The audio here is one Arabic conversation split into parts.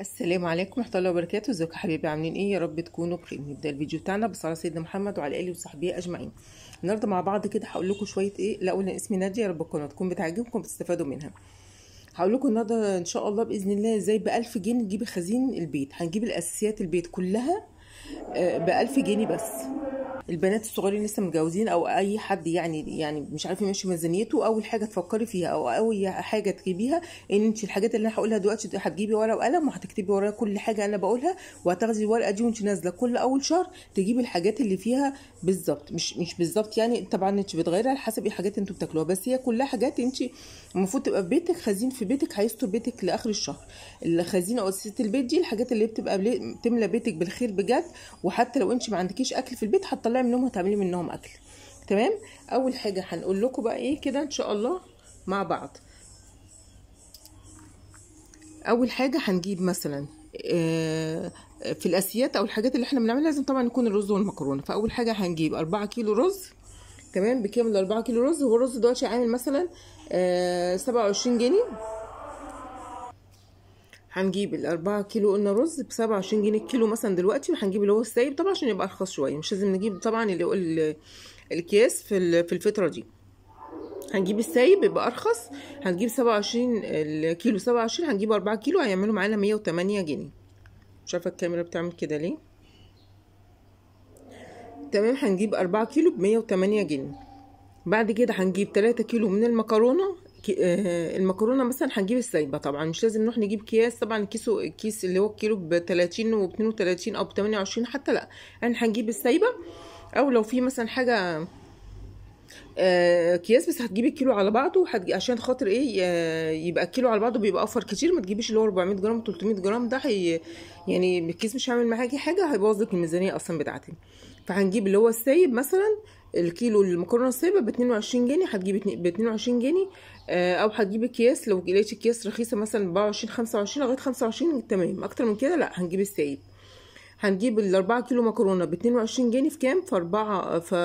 السلام عليكم ورحمه الله وبركاته ازيكم حبيبي عاملين ايه يا رب تكونوا بخير نبدا الفيديو بتاعنا بصلاه سيدنا محمد وعلى اله وصحبه اجمعين النهارده مع بعض كده هقول لكم شويه ايه لا اقول اسمي ناديه يا رب القناه تكون بتعجبكم بتستفادوا منها هقول لكم النهارده ان شاء الله باذن الله ازاي ب 1000 جنيه نجيب خزين البيت هنجيب الاساسيات البيت كلها ب 1000 جنيه بس البنات الصغيرين لسه متجوزين او اي حد يعني يعني مش عارف يمشي ميزانيته اول حاجه تفكري فيها او اول حاجه تجيبيها ان انت الحاجات اللي انا هقولها دلوقتي هتجيبي ورقه وقلم وهتكتبي ورايا كل حاجه انا بقولها وهتاخدي الورقه دي وانت نازله كل اول شهر تجيبي الحاجات اللي فيها بالظبط مش مش بالظبط يعني طبعا انت بتغيري على حسب ايه الحاجات انتوا بتاكلوها بس هي كلها حاجات انت المفروض تبقى في بيتك خزين في بيتك هيستر بيتك لاخر الشهر الخزينه او اساسيه البيت دي الحاجات اللي بتبقى بتملى بيتك بالخير بجد وحتى لو انت ما عندكيش اكل في البيت هتطلعي منهم هتعملي منهم اكل تمام اول حاجه هنقول لكم بقى ايه كده ان شاء الله مع بعض اول حاجه هنجيب مثلا آه، في الاسيات او الحاجات اللي احنا بنعملها لازم طبعا يكون الرز والمكرونه فاول حاجه هنجيب 4 كيلو رز تمام بكام ال 4 كيلو رز هو الرز دلوقتي عامل مثلا 27 آه، جنيه هنجيب الأربعة كيلو قلنا رز بسبعة وعشرين جنيه الكيلو مثلا دلوقتي وهنجيب اللي هو السايب طبعا عشان يبقى أرخص شوية مش لازم نجيب طبعا اللي هو الأكياس في في الفترة دي هنجيب السايب يبقى أرخص هنجيب سبعة وعشرين الكيلو سبعة وعشرين هنجيب أربعة كيلو هيعملوا معانا مية وتمانية جنيه مش عارفة الكاميرا بتعمل كده ليه تمام هنجيب أربعة كيلو بمية وتمانية جنيه بعد كده هنجيب تلاتة كيلو من المكرونة آه، المكرونه مثلا هنجيب السايبه طبعا مش لازم نروح نجيب كياس طبعا كيسو الكيس اللي هو الكيلو ب 30 و 32 او ب 28 حتى لا احنا يعني هنجيب السايبه او لو في مثلا حاجه اكياس آه، كياس بس هتجيبي الكيلو على بعضه هتجي عشان خاطر ايه يبقى الكيلو على بعضه بيبقى اوفر كتير ما تجيبيش اللي هو 400 جرام 300 جرام ده حي... يعني الكيس مش هيعمل معاكي حاجه هيبوظ لك الميزانيه اصلا بتاعتك فهنجيب اللي هو السايب مثلا الكيلو المكرونه السايبه ب 22 جنيه هتجيبي ب 22 جنيه آه، او هتجيب اكياس لو لقيت اكياس رخيصه مثلا 24 25 لغايه 25 تمام اكتر من كده لا هنجيب السايب هنجيب ال 4 كيلو مكرونه ب 22 جنيه في كام في 4 في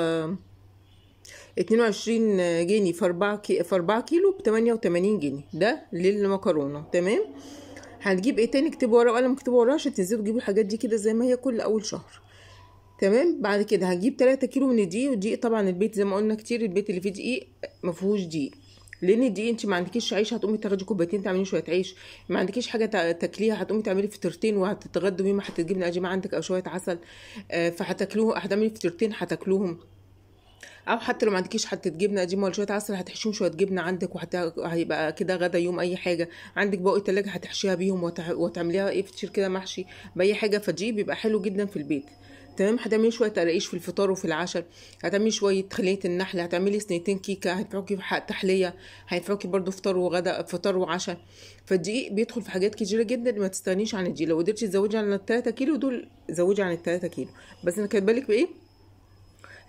22 جنيه في 4 كي... في 4 كيلو ب 88 جنيه ده للمكرونه تمام هنجيب ايه تاني اكتبوا ورقه وقلم اكتبوا وراها عشان تنزلوا تجيبوا الحاجات دي كده زي ما هي كل اول شهر تمام بعد كده هنجيب 3 كيلو من الدقيق والدقيق طبعا البيت زي ما قلنا كتير البيت اللي فيه دقيق ما فيهوش دقيق لان دي انت ما عندكيش عيش هتقومي تاخدي كوبايتين تعملي شويه عيش ما عندكيش حاجه تاكليها هتقومي تعملي فطرتين وهتتغدوا بيهم هتجيبي نقجمه عندك او شويه عسل آه، فهتاكلوه هتعملي فطرتين هتاكلوهم او حتى لو ما عندكيش حته جبنه قديمه ولا شويه عسل هتحشيهم شويه جبنه عندك وهيبقى كده غدا يوم اي حاجه عندك بقى التلاجة هتحشيها بيهم وتعمليها ايه فطير كده محشي باي حاجه فدي بيبقى حلو جدا في البيت تمام هتعملي شويه ترقيش في الفطار وفي العشاء هتعملي شويه خليه النحل هتعملي سنتين كيكه هتفوكي تحليه هيتفوكي برضو فطار وغدا فطار وعشاء فالدقيق بيدخل في حاجات كتيره جدا ما تستغنيش عن الدقيق لو قدرتي تزودي عن التلاتة كيلو دول زودي عن التلاتة كيلو بس انا كاتبه لك بايه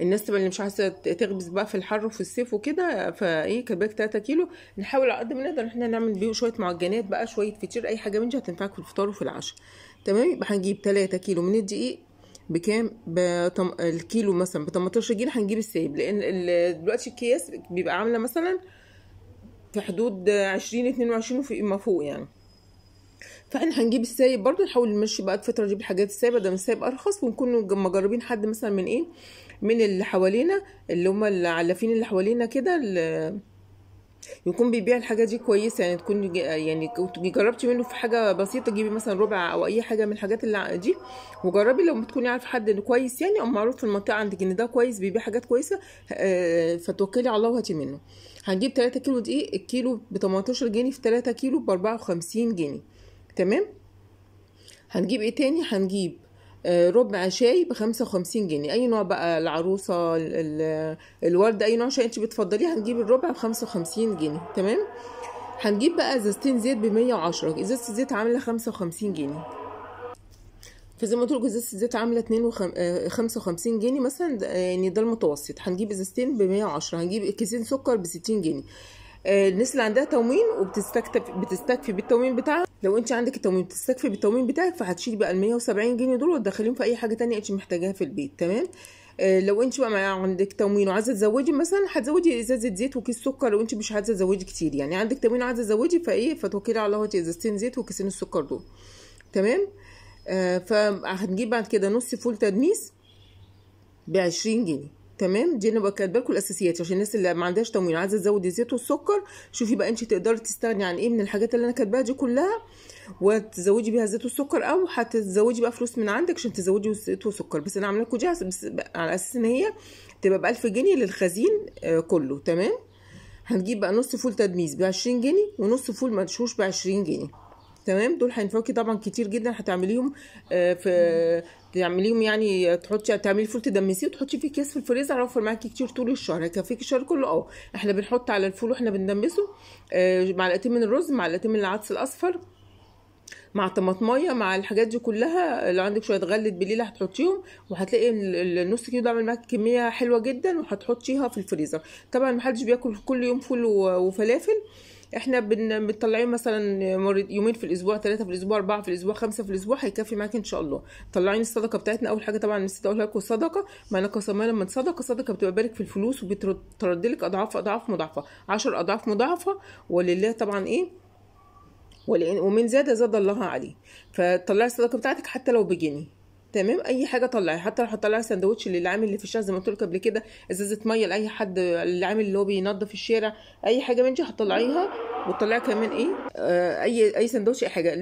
الناس تبقى اللي مش عايزه تخبز بقى في الحر وفي الصيف وكده فايه كباك 3 كيلو نحاول على قد ما نقدر احنا نعمل بيه شويه معجنات بقى شويه فطير اي حاجه من دي هتنفعك في الفطار وفي العشاء تمام يبقى هنجيب 3 كيلو من الدقيق بكام بطم... الكيلو مثلا ب 18 جنيه هنجيب السايب لان ال... دلوقتي الكياس بيبقى عامله مثلا في حدود 20 22 وفي ما فوق يعني فاحنا هنجيب السايب برضو نحاول نمشي بقى الفتره نجيب الحاجات السايبه ده من السايب ارخص ونكون مجربين حد مثلا من ايه من اللي حوالينا اللي هم العلافين اللي حوالينا كده اللي يكون بيبيع الحاجه دي كويسه يعني تكون يعني جربتي منه في حاجه بسيطه جيبي مثلا ربع او اي حاجه من الحاجات اللي دي وجربي لو بتكوني عارفه حد كويس يعني او معروف في المنطقه عندك ان ده كويس بيبيع حاجات كويسه آه، فتوكلي على الله وهاتي منه هنجيب 3 كيلو دقيق الكيلو ب 18 جنيه في 3 كيلو ب 54 جنيه تمام هنجيب ايه تاني هنجيب آه، ربع شاي ب 55 جنيه اي نوع بقى العروسه الورد اي نوع شاي انت بتفضليه هنجيب الربع ب 55 جنيه تمام هنجيب بقى ازازتين زيت ب 110 ازازه الزيت عامله 55 جنيه فزي ما قلت لكم ازازه الزيت عامله 2 55 آه، جنيه مثلا يعني ده المتوسط هنجيب ازازتين ب 110 هنجيب كيسين سكر ب 60 جنيه آه، الناس اللي عندها تموين وبتستكتف بتستكفي بالتموين بتاعها لو انت عندك التموين بتستكفي بالتموين بتاعك فهتشيلي بقى ال 170 جنيه دول وتدخليهم في اي حاجه ثانيه انت محتاجاها في البيت تمام آه، لو انت بقى عندك تموين وعايزه تزودي مثلا هتزودي ازازه زيت وكيس سكر لو انت مش عايزه تزودي كتير يعني عندك تموين وعايزه تزودي فايه فتوكلي على الله ازازتين زيت وكيسين السكر دول تمام آه فهنجيب بعد كده نص فول تدميس ب 20 جنيه تمام دي انا كاتبه لكم الاساسيات عشان الناس اللي ما عندهاش تموين عايزه تزود الزيت والسكر شوفي بقى انت تقدري تستغني عن ايه من الحاجات اللي انا كاتباها دي كلها وتزودي بيها الزيت والسكر او هتزودي بقى فلوس من عندك عشان تزودي الزيت والسكر بس انا عامله لكم دي على اساس ان هي تبقى ب 1000 جنيه للخزين آه، كله تمام هنجيب بقى نص فول تدميس ب 20 جنيه ونص فول مدشوش ب 20 جنيه تمام دول هينفعوكي طبعا كتير جدا هتعمليهم آه، في تعمليهم يعني تحطي تعملي فول تدمسيه وتحطي فيه اكياس في الفريزر هيوفر معاكي كتير طول الشهر هيكفيكي الشهر كله اه احنا بنحط على الفول واحنا بندمسه آه، معلقتين من الرز معلقتين من العدس الاصفر مع طماطميه مع الحاجات دي كلها لو عندك شويه غله بليله هتحطيهم وهتلاقي النص كيلو ده عامل معاكي كميه حلوه جدا وهتحطيها في الفريزر طبعا محدش بياكل كل يوم فول وفلافل احنا بنطلعين مثلا يومين في الاسبوع ثلاثه في الاسبوع اربعه في الاسبوع خمسه في الاسبوع هيكفي معاكي ان شاء الله طلعين الصدقه بتاعتنا اول حاجه طبعا نسيت اقولها لكم الصدقه معنى قسمها لما تصدق صدقه بتبقى بارك في الفلوس وبترد لك اضعاف اضعاف مضاعفه 10 اضعاف مضاعفه ولله طبعا ايه ومن زاد زاد الله عليه فطلعي الصدقه بتاعتك حتى لو بجنيه تمام اي حاجه طلعي حتى لو هتطلعي سندوتش للعامل اللي في الشارع زي ما قلت قبل كده ازازه ميه لاي حد العامل اللي هو بينظف الشارع اي حاجه من دي هتطلعيها وتطلعي كمان ايه آه اي اي سندوتش اي حاجه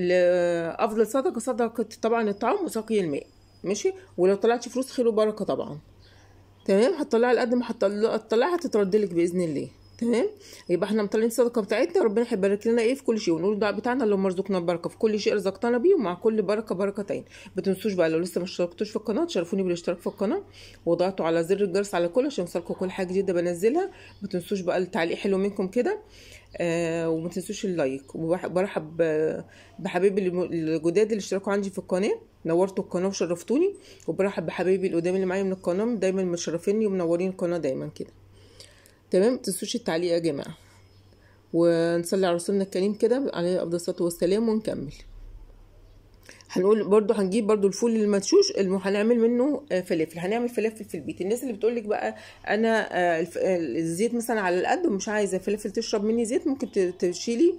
افضل صدقه صدقه طبعا الطعام وسقي الماء ماشي ولو طلعتي فلوس خير وبركه طبعا تمام هتطلعي على قد ما هتطلعي هتتردلك باذن الله تمام يبقى احنا مطلعين الصدقه بتاعتنا ربنا هيبارك لنا ايه في كل شيء ونقول الدعاء بتاعنا اللهم ارزقنا البركه في كل شيء رزقتنا بيه ومع كل بركه بركتين ما تنسوش بقى لو لسه ما اشتركتوش في القناه تشرفوني بالاشتراك في القناه وضغطوا على زر الجرس على كل عشان يوصلكم كل حاجه جديده بنزلها ما تنسوش بقى التعليق حلو منكم كده آه وما تنسوش اللايك وبرحب بحبايبي الجداد اللي اشتركوا عندي في القناه نورتوا القناه وشرفتوني وبرحب بحبايبي القدام اللي معايا من القناه دايما مشرفيني ومنورين القناه دايما كده تمام متنسوش التعليق يا جماعه ونصلي على رسولنا الكريم كده عليه افضل الصلاه والسلام ونكمل هنقول برضو هنجيب برضو الفول المدشوش اللي هنعمل منه آه، فلافل هنعمل فلافل في البيت الناس اللي بتقولك بقى انا آه، الزيت مثلا على القد ومش عايزه فلافل تشرب مني زيت ممكن تشيلي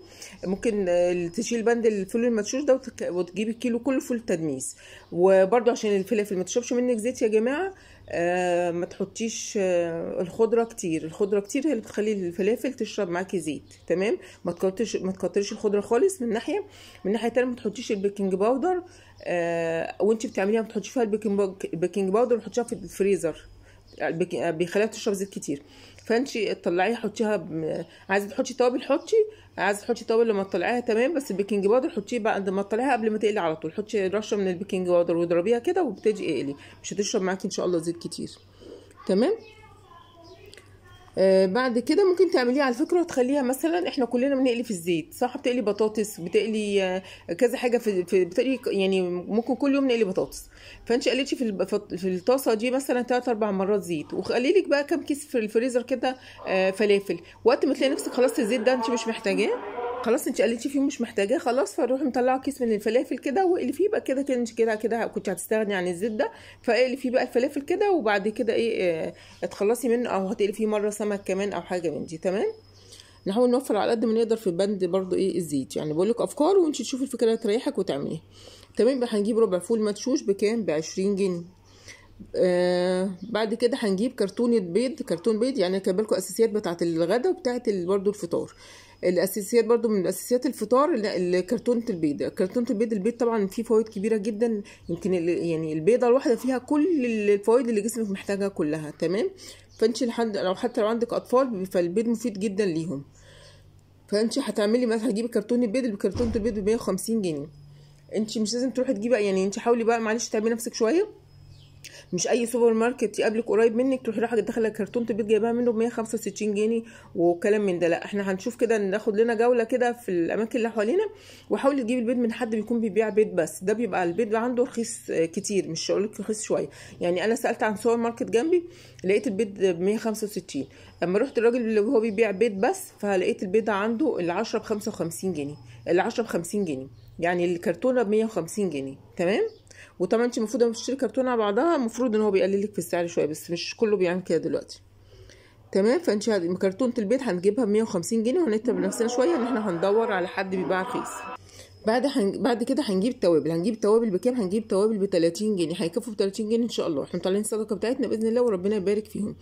ممكن آه، تشيل بند الفول المدشوش ده وتجيبي كيلو كله فول تدميس وبرضو عشان الفلافل ما تشربش منك زيت يا جماعه آه، ما تحطيش آه، الخضره كتير الخضره كتير هي اللي بتخلي الفلافل تشرب معاكي زيت تمام ما تكترش ما تكترش الخضره خالص من ناحيه من ناحيه تانية ما تحطيش البيكنج باودر آه، وانت بتعمليها ما تحطيش فيها البيكنج باودر وتحطيها في الفريزر بيخليها تشرب زيت كتير فانت تطلعيها حطيها عايزه تحطي توابل حطي عايزه تحطي توابل لما تطلعيها تمام بس البيكنج باودر حطيه بعد ما تطلعيها قبل ما تقلي على طول حطي رشه من البيكنج باودر واضربيها كده وبتجي اقلي مش هتشرب معاكي ان شاء الله زيت كتير تمام آه، بعد كده ممكن تعمليها على فكره وتخليها مثلا احنا كلنا بنقلي في الزيت صح بتقلي بطاطس بتقلي آه، كذا حاجه في, في بتقلي يعني ممكن كل يوم نقلي بطاطس فانت قليتي في في الطاسه دي مثلا ثلاث اربع مرات زيت وخلي لك بقى كام كيس في الفريزر كده آه، فلافل وقت ما تلاقي نفسك خلاص الزيت ده انت مش محتاجاه خلاص انت قلتي فيه مش محتاجاه خلاص فروحي مطلعه كيس من الفلافل كده فيه بقى كده كده كده كده كنت هتستغني عن الزيت ده فاقلفيه بقى الفلافل كده وبعد كده ايه آه، اتخلصي منه او هتقلفيه مره سمك كمان او حاجه من دي تمام نحاول نوفر على قد ما نقدر في البند برضو ايه الزيت يعني بقول لك افكار وانت تشوفي الفكره تريحك وتعمليها تمام بقى هنجيب ربع فول مدشوش بكام ب 20 جنيه آه بعد كده هنجيب كرتونه بيض كرتون بيض يعني كان اساسيات بتاعه الغدا وبتاعه برضو الفطار الاساسيات برضو من اساسيات الفطار الكرتونه البيض كرتونه البيض البيض طبعا فيه فوائد كبيره جدا يمكن يعني البيضه الواحده فيها كل الفوائد اللي جسمك محتاجها كلها تمام فانت لحد لو حتى لو عندك اطفال فالبيض مفيد جدا ليهم فانت هتعملي مثلا هتجيبي كرتون البيض بكرتونه البيض ب 150 جنيه انت مش لازم تروحي تجيبي يعني انت حاولي بقى معلش تعبي نفسك شويه مش اي سوبر ماركت يقابلك قريب منك تروحي رايحه داخله كرتونه بيت جايباها منه ب 165 جنيه وكلام من ده لا احنا هنشوف كده ناخد لنا جوله كده في الاماكن اللي حوالينا وحاولي تجيبي البيت من حد بيكون بيبيع بيت بس ده بيبقى البيت عنده رخيص آه، كتير مش هقول لك رخيص شويه يعني انا سالت عن سوبر ماركت جنبي لقيت البيت ب 165 اما رحت الراجل اللي هو بيبيع بيت بس فلقيت البيض عنده ال 10 ب 55 جنيه ال 10 ب 50 جنيه يعني الكرتونه ب 150 جنيه تمام وطبعا انت المفروض لما تشتري كرتونه على بعضها المفروض ان هو بيقلل لك في السعر شويه بس مش كله بيعمل كده دلوقتي تمام فانت كرتونه البيت هنجيبها ب 150 جنيه وهنكتب نفسنا شويه ان احنا هندور على حد بيباع رخيص بعد هن... بعد كده هنجيب التوابل هنجيب التوابل بكام هنجيب توابل ب 30 جنيه هيكفوا ب 30 جنيه ان شاء الله احنا طالعين الصدقه بتاعتنا باذن الله وربنا يبارك فيهم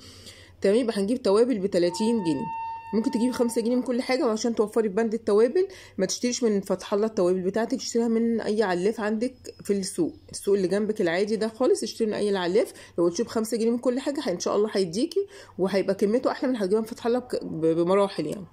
تمام يبقى هنجيب توابل ب 30 جنيه ممكن تجيبي خمسة جنيه من كل حاجة وعشان توفري في بند التوابل ما تشتريش من فتح الله التوابل بتاعتك تشتريها من أي علاف عندك في السوق السوق اللي جنبك العادي ده خالص اشتري من أي علاف لو تشوف خمسة جنيه من كل حاجة إن شاء الله هيديكي وهيبقى كميته أحلى من هتجيبها من فتح الله بمراحل يعني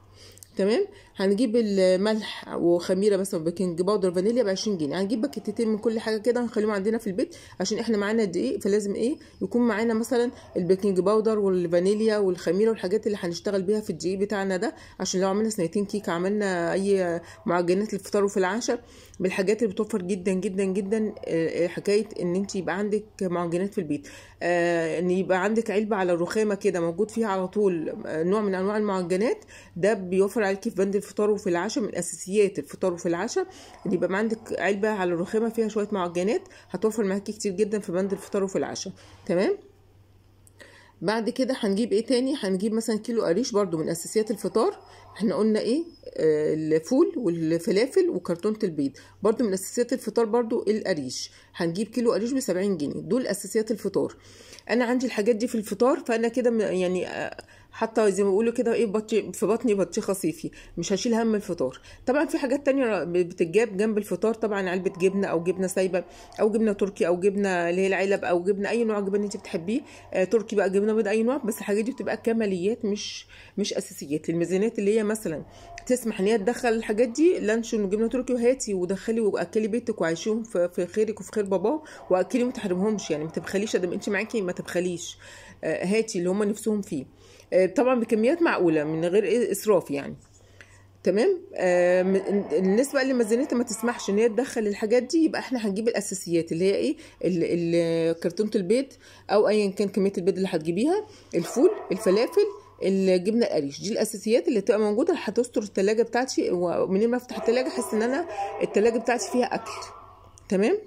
تمام هنجيب الملح وخميره مثلا وبيكنج باودر فانيليا ب 20 جنيه هنجيب باكيتتين من كل حاجه كده هنخليهم عندنا في البيت عشان احنا معانا دقيق فلازم ايه يكون معانا مثلا البيكنج باودر والفانيليا والخميره والحاجات اللي هنشتغل بيها في الدقيق بتاعنا ده عشان لو عملنا سنتين كيك عملنا اي معجنات للفطار وفي العشاء بالحاجات اللي بتوفر جدا جدا جدا آه، آه، حكايه ان انت يبقى عندك معجنات في البيت آه، ان يبقى عندك علبه على الرخامه كده موجود فيها على طول نوع من انواع المعجنات ده بيوفر عليكي في بند الفطار وفي العشاء من اساسيات الفطار وفي العشاء ان يبقى عندك علبه على الرخامه فيها شويه معجنات هتوفر معاكي كتير جدا في بند الفطار وفي العشاء تمام بعد كده هنجيب ايه تاني هنجيب مثلا كيلو قريش برضو من اساسيات الفطار احنا قلنا ايه آه، الفول والفلافل وكرتونه البيض برضو من اساسيات الفطار برضو القريش هنجيب كيلو قريش ب 70 جنيه دول اساسيات الفطار انا عندي الحاجات دي في الفطار فانا كده يعني آه حتى زي ما بيقولوا كده ايه بطي في بطني بطيخه صيفي مش هشيل هم الفطار طبعا في حاجات تانية بتتجاب جنب الفطار طبعا علبه جبنه او جبنه سايبه او جبنه تركي او جبنه اللي هي العلب او جبنه اي نوع جبنه انت بتحبيه آه تركي بقى جبنه بيض اي نوع بس الحاجات دي بتبقى كماليات مش مش اساسيات للميزانيات اللي هي مثلا تسمح ان هي تدخل الحاجات دي لانشون وجبنه تركي وهاتي ودخلي واكلي بيتك وعيشيهم في خيرك وفي خير باباه واكلي ما تحرمهمش يعني ما تبخليش ما انت معاكي ما تبخليش آه هاتي اللي هم نفسهم فيه آه، طبعا بكميات معقوله من غير إيه، اسراف يعني تمام آه الناس بقى اللي ميزانيتها ما تسمحش ان هي تدخل الحاجات دي يبقى احنا هنجيب الاساسيات اللي هي ايه كرتونه البيض او ايا كان كميه البيض اللي هتجيبيها الفول الفلافل الجبنه القريش دي الاساسيات اللي تبقى موجوده هتستر التلاجة بتاعتي ومنين ما افتح التلاجة احس ان انا التلاجة بتاعتي فيها اكل تمام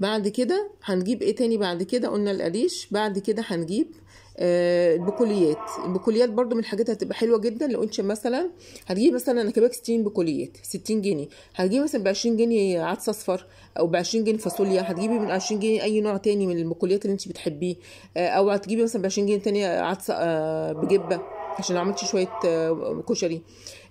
بعد كده هنجيب ايه تاني بعد كده قلنا القريش بعد كده هنجيب آه البكوليات البكوليات برضو من الحاجات هتبقى حلوه جدا لو انت مثلا هتجيب مثلا انا كباك 60 بكوليات 60 جنيه هتجيبي مثلا ب 20 جنيه عدس اصفر او ب 20 جنيه فاصوليا هتجيبي من 20 جنيه اي نوع تاني من البكوليات اللي انت بتحبيه آه او هتجيبي مثلا ب 20 جنيه تاني عدس آه بجبه عشان عملتي شويه آه، كشري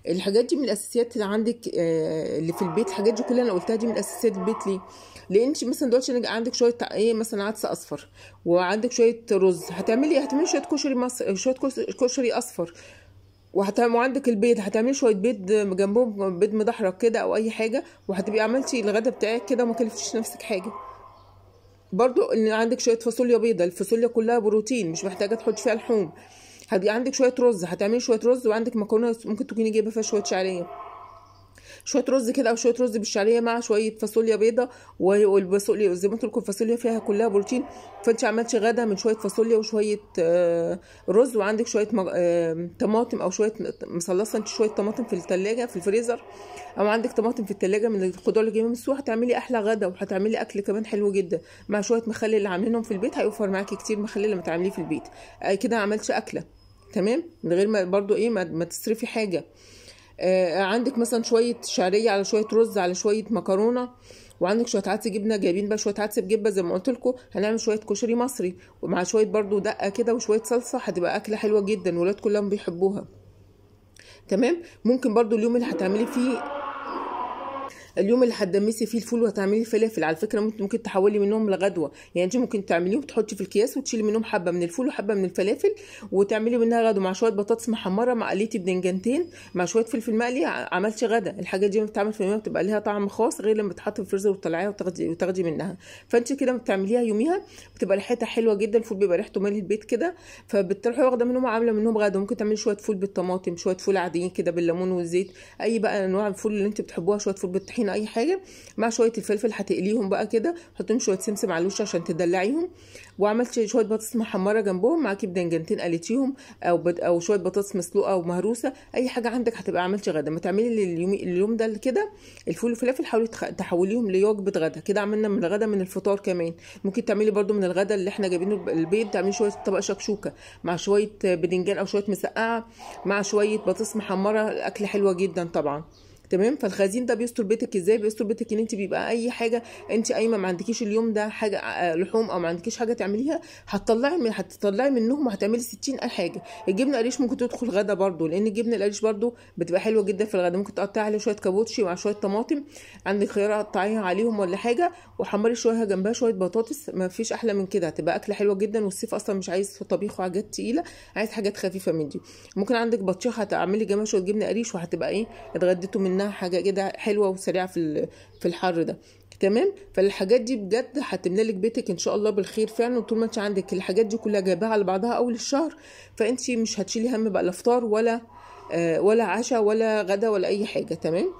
الحاجات دي من الاساسيات اللي عندك آه، اللي في البيت الحاجات دي كلها انا قلتها دي من اساسيات البيت ليه لان انت مثلا دلوقتي عندك شويه ايه مثلا عدس اصفر وعندك شويه رز هتعملي هتعملي شويه كشري مصر شويه كشري اصفر وهتعمل عندك البيض هتعملي شويه بيض جنبهم بيض مدحرج كده او اي حاجه وهتبقي عملتي الغدا بتاعك كده وما كلفتيش نفسك حاجه برضو ان عندك شويه فاصوليا بيضه الفاصوليا كلها بروتين مش محتاجه تحطي فيها لحوم هتبقي عندك شويه رز هتعملي شويه رز وعندك مكرونه ممكن تكوني جايبه فيها شويه شعريه شويه رز كده او شويه رز بالشعريه مع شويه فاصوليا بيضه والفاصوليا زي ما قلت لكم الفاصوليا فيها كلها بروتين فانت عملتش غدا من شويه فاصوليا وشويه آه، رز وعندك شويه آه، طماطم او شويه مصلصه انت شويه طماطم في الثلاجه في الفريزر او عندك طماطم في الثلاجه من الخضار اللي جايين من السوق هتعملي احلى غدا وهتعملي اكل كمان حلو جدا مع شويه مخلل اللي عاملينهم في البيت هيوفر معاكي كتير مخلل لما تعمليه في البيت آه، كده عملتش اكله تمام من غير ما برضو ايه ما تصرفي حاجه آه، عندك مثلا شويه شعريه على شويه رز على شويه مكرونه وعندك شويه عدس جبنه جايبين بقى شويه عدس بجبه زي ما قلت لكم هنعمل شويه كشري مصري ومع شويه برضو دقه كده وشويه صلصه هتبقى اكله حلوه جدا ولاد كلهم بيحبوها تمام ممكن برضو اليوم اللي هتعملي فيه اليوم اللي هتدمسي فيه الفول وهتعملي فلافل على فكره ممكن ممكن تحولي منهم لغدوه يعني انت ممكن تعمليهم وتحطي في الكياس وتشيلي منهم حبه من الفول وحبه من الفلافل وتعملي منها غدوه مع شويه بطاطس محمره مع قليتي بدنجنتين مع شويه فلفل مقلي عملتي غدا الحاجات دي بتتعمل في اليوم بتبقى ليها طعم خاص غير لما تتحط في الفريزر وتطلعيها وتاخدي وتاخدي منها فانت كده بتعمليها يوميها بتبقى ريحتها حلوه جدا الفول بيبقى ريحته مالي البيت كده فبتروحي واخده منهم عامله منهم غدا ممكن تعملي شويه فول بالطماطم شويه فول عاديين كده بالليمون والزيت اي بقى انواع الفول اللي انت بتحبوها شويه فول بالطحين هنا اي حاجه مع شويه الفلفل هتقليهم بقى كده حطيهم شويه سمسم على الوش عشان تدلعيهم وعملت شويه بطاطس محمره جنبهم معاكي بدنجنتين قليتيهم او بد... او شويه بطاطس مسلوقه او مهروسه اي حاجه عندك هتبقى عملتي غدا ما تعملي اليوم اليوم ده كده الفول والفلافل حاولي تحوليهم لوجبه غدا كده عملنا من الغدا من الفطار كمان ممكن تعملي برده من الغدا اللي احنا جايبينه البيض تعملي شويه طبق شكشوكه مع شويه بدنجان او شويه مسقعه مع شويه بطاطس محمره الاكل حلوه جدا طبعا تمام فالخزين ده بيستر بيتك ازاي بيستر بيتك ان انت بيبقى اي حاجه انت قايمه ما عندكيش اليوم ده حاجه آه، لحوم او ما عندكيش حاجه تعمليها هتطلعي من هتطلعي منهم وهتعملي 60 حاجه الجبنه القريش ممكن تدخل غدا برده لان الجبنه القريش برده بتبقى حلوه جدا في الغدا ممكن تقطعي عليها شويه كابوتشي مع شويه طماطم عندك خيار قطعيها عليهم ولا حاجه وحمري شويه جنبها شويه بطاطس ما فيش احلى من كده هتبقى اكله حلوه جدا والصيف اصلا مش عايز طبيخ وحاجات تقيله عايز حاجات خفيفه من دي ممكن عندك بطيخه هتعملي جنبها شويه جبنه قريش وهتبقى ايه اتغديتوا من منها حاجه كده حلوه وسريعه في في الحر ده تمام فالحاجات دي بجد هتملى لك بيتك ان شاء الله بالخير فعلا وطول ما انت عندك الحاجات دي كلها جايباها على بعضها اول الشهر فانت مش هتشيلي هم بقى لا فطار ولا آه، ولا عشاء ولا غدا ولا اي حاجه تمام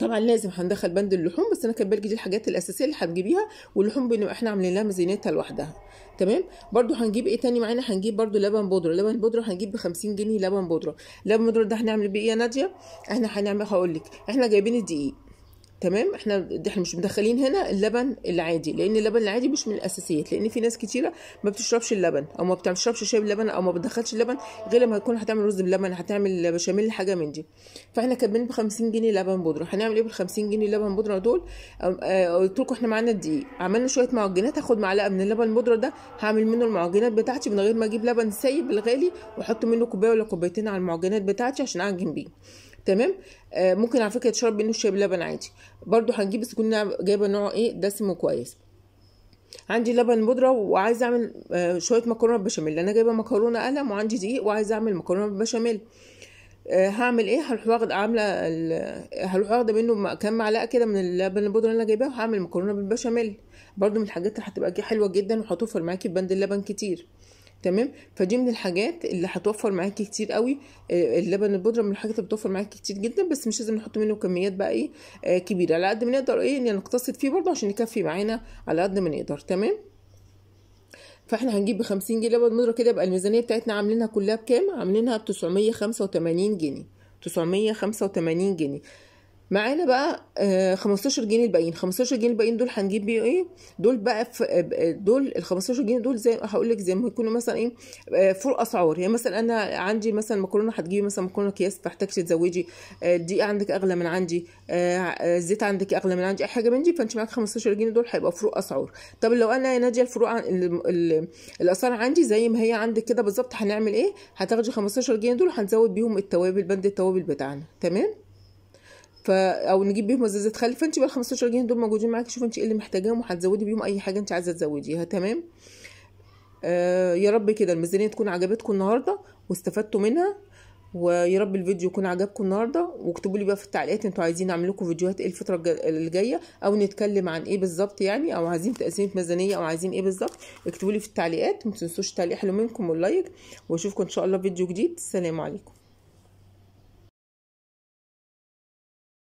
طبعا لازم هندخل بند اللحوم بس انا كان بالي دي الحاجات الاساسيه اللي هتجيبيها واللحوم بنبقى احنا عاملين لها ميزانيتها لوحدها تمام برضو هنجيب ايه تاني معانا هنجيب برضو لبن بودره لبن بودره هنجيب ب 50 جنيه لبن بودره لبن بودره ده هنعمل بيه ايه يا ناديه احنا هنعمل هقول لك احنا جايبين الدقيق تمام احنا احنا مش مدخلين هنا اللبن العادي لان اللبن العادي مش من الاساسيات لان في ناس كتيره ما بتشربش اللبن او ما بتشربش شاي باللبن او ما بتدخلش اللبن غير لما تكون هتعمل رز بلبن هتعمل بشاميل حاجه من دي فاحنا كاتبين ب 50 جنيه لبن بودره هنعمل ايه بال 50 جنيه لبن بودره دول آه، قلت لكم احنا معانا الدقيق عملنا شويه معجنات هاخد معلقه من اللبن البودره ده هعمل منه المعجنات بتاعتي من غير ما اجيب لبن سايب الغالي واحط منه كوبايه ولا كوبايتين على المعجنات بتاعتي عشان اعجن بيه تمام آه ممكن على فكره تشرب منه شاي بلبن عادي برده هنجيب بس كنا جايبه نوع ايه دسم كويس عندي لبن بودره وعايزه اعمل آه شويه مكرونه بشاميل انا جايبه مكرونه قلم وعندي دقيق وعايزه اعمل مكرونه بالبشاميل آه هعمل ايه هروح واخد عامله هروح واخده منه كام معلقه كده من اللبن البودره اللي انا جايباه وهعمل مكرونه بالبشاميل برده من الحاجات اللي هتبقى حلوه جدا وهتوفر معاكي في بند اللبن كتير تمام فدي من الحاجات اللي هتوفر معاكي كتير قوي آه، اللبن البودره من الحاجات اللي بتوفر معاكي كتير جدا بس مش لازم نحط منه كميات بقى ايه آه، كبيره على قد ما نقدر ايه يعني نقتصد فيه برده عشان يكفي معانا على قد ما نقدر تمام فاحنا هنجيب ب 50 جنيه لبن بودره كده يبقى الميزانيه بتاعتنا عاملينها كلها بكام عاملينها ب 985 جنيه 985 جنيه معانا بقى 15 آه، جنيه الباقيين 15 جنيه الباقيين دول هنجيب بيه ايه دول بقى آه، آه، دول ال 15 جنيه دول زي هقول لك زي ما يكونوا مثلا ايه فوق اسعار يعني مثلا انا عندي مثلا مكرونه هتجيبي مثلا مكرونه اكياس فاحتاجش تزودي الدقيق عندك اغلى من عندي الزيت عندك اغلى من عندي اي حاجه من دي فانت معاك 15 جنيه دول هيبقى فروق اسعار طب لو انا ناديه الفروق عن الاسعار عندي زي ما هي عندك كده بالظبط هنعمل ايه هتاخدي 15 جنيه دول هنزود بيهم التوابل بند التوابل بتاعنا تمام ف او نجيب بيهم ازازه خل فانت بقى ال 15 جنيه دول موجودين معاكي شوفي انت ايه اللي محتاجاهم وهتزودي بيهم اي حاجه انت عايزه تزوديها تمام آه يا رب كده الميزانيه تكون عجبتكم النهارده واستفدتوا منها ويا رب الفيديو يكون عجبكم النهارده واكتبوا لي بقى في التعليقات انتوا عايزين اعمل لكم فيديوهات ايه الفتره الجايه او نتكلم عن ايه بالظبط يعني او عايزين تقسيمه ميزانيه او عايزين ايه بالظبط اكتبوا لي في التعليقات ما تنسوش تعليق حلو منكم واللايك واشوفكم ان شاء الله فيديو جديد السلام عليكم